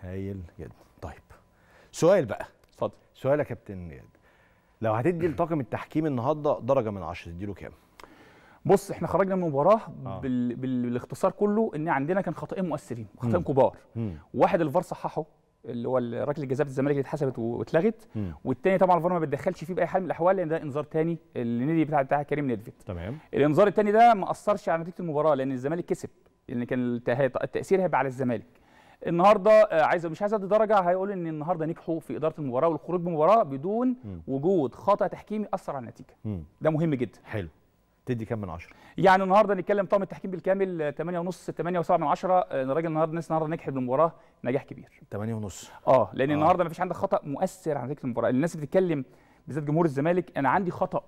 هايل جدا طيب سؤال بقى اتفضل سؤال يا كابتن لو هتدي لطاقم التحكيم النهارده درجه من 10 تديله كام بص احنا خرجنا من المباراه آه. بال... بالاختصار كله ان عندنا كان خطأين مؤثرين خطأين كبار مم. واحد الفار صححه اللي هو ركله جزاء الزمالك اللي اتحسبت واتلغت والتاني طبعا الفار ما بتدخلش فيه باي حال من الاحوال لان ده انذار تاني للنادي بتاع بتاع كريم نيدفيد تمام الانذار التاني ده ما اثرش على نتيجه المباراه لان الزمالك كسب لان كان التاثير هيبقى على الزمالك النهارده آه، عايز مش عايز ادي درجه هيقول ان النهارده نجحوا في اداره المباراه والخروج بمباراه بدون م. وجود خطا تحكيمي اثر على النتيجه م. ده مهم جدا حلو تدي كام من 10 يعني النهارده نتكلم طاقم التحكيم بالكامل 8 آه، ونص 8 و7 من 10 آه، الراجل النهارده الناس النهارده نجحت بالمباراه نجاح كبير 8 ونص اه لان آه. النهارده ما فيش عندك خطا مؤثر على نتيجه المباراه الناس بتتكلم بالذات جمهور الزمالك انا عندي خطا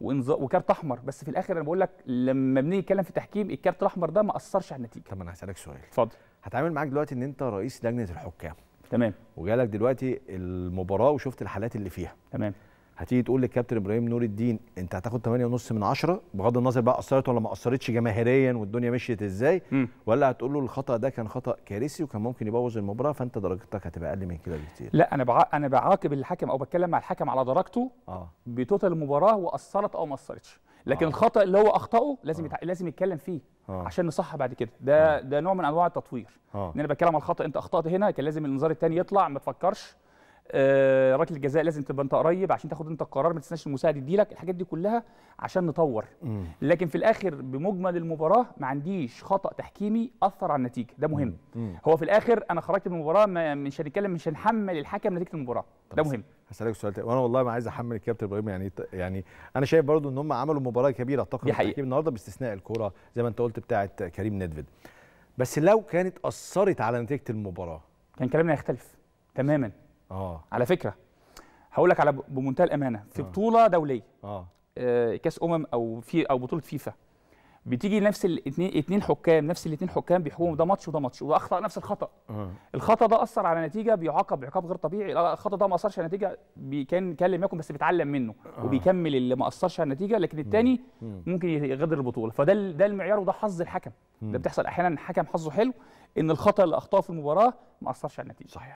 وإنز... وكارت احمر بس في الاخر انا بقول لك لما بنيجي نتكلم في تحكيم الكارت الاحمر ده ما اثرش على النتيجه طب انا هسالك سؤال اتفضل هتعامل معاك دلوقتي ان انت رئيس لجنه الحكام تمام وجالك دلوقتي المباراه وشفت الحالات اللي فيها تمام هتيجي تقول للكابتن ابراهيم نور الدين انت هتاخد 8.5 من 10 بغض النظر بقى اثرت ولا ما اثرتش جماهيريا والدنيا مشيت ازاي مم. ولا هتقول له الخطا ده كان خطا كارثي وكان ممكن يبوظ المباراه فانت درجتك هتبقى اقل من كده بكتير لا انا بع... انا بعاقب الحكم او بتكلم مع الحكم على درجته آه. بتوتال المباراه واثرت او ما اثرتش لكن آه. الخطا اللي هو اخطاه لازم آه. يتع... لازم يتكلم فيه آه. عشان نصحح بعد كده ده ده نوع من انواع التطوير ان انا بتكلم على الخطا انت اخطات هنا كان لازم النظار الثاني يطلع ما تفكرش آه ركله جزاء لازم تبقى انت قريب عشان تاخد انت القرار ما تستناش المساعد يديلك الحاجات دي كلها عشان نطور مم. لكن في الاخر بمجمل المباراه ما عنديش خطا تحكيمي اثر على النتيجه ده مهم مم. هو في الاخر انا خرجت من المباراه مش هنتكلم مش هنحمل الحكم نتيجه المباراه ده مهم هسألك سؤال تاني وانا والله ما عايز احمل الكابتن ابراهيم يعني يعني انا شايف برضو ان هم عملوا مباراه كبيره طاقم التحكيم النهارده باستثناء الكوره زي ما انت قلت بتاعه كريم ندفد بس لو كانت اثرت على نتيجه المباراه كان كلامنا يختلف تماما اه على فكره هقول لك على بمنتهى الامانه في أوه. بطوله دوليه آه. اه كاس امم او في او بطوله فيفا بتيجي نفس الاثنين اثنين حكام نفس الاثنين حكام بيحكموا ده ماتش وده ماتش واخطا نفس الخطا أوه. الخطا ده اثر على نتيجه بيعاقب عقاب غير طبيعي الخطا ده ما اثرش على نتيجه كان كان لم يكن بس بيتعلم منه أوه. وبيكمل اللي ما اثرش على النتيجه لكن الثاني ممكن يغدر البطوله فده ده المعيار وده حظ الحكم ده بتحصل احيانا حكم حظه حلو ان الخطا اللي اخطاه في المباراه ما اثرش على النتيجه صحيح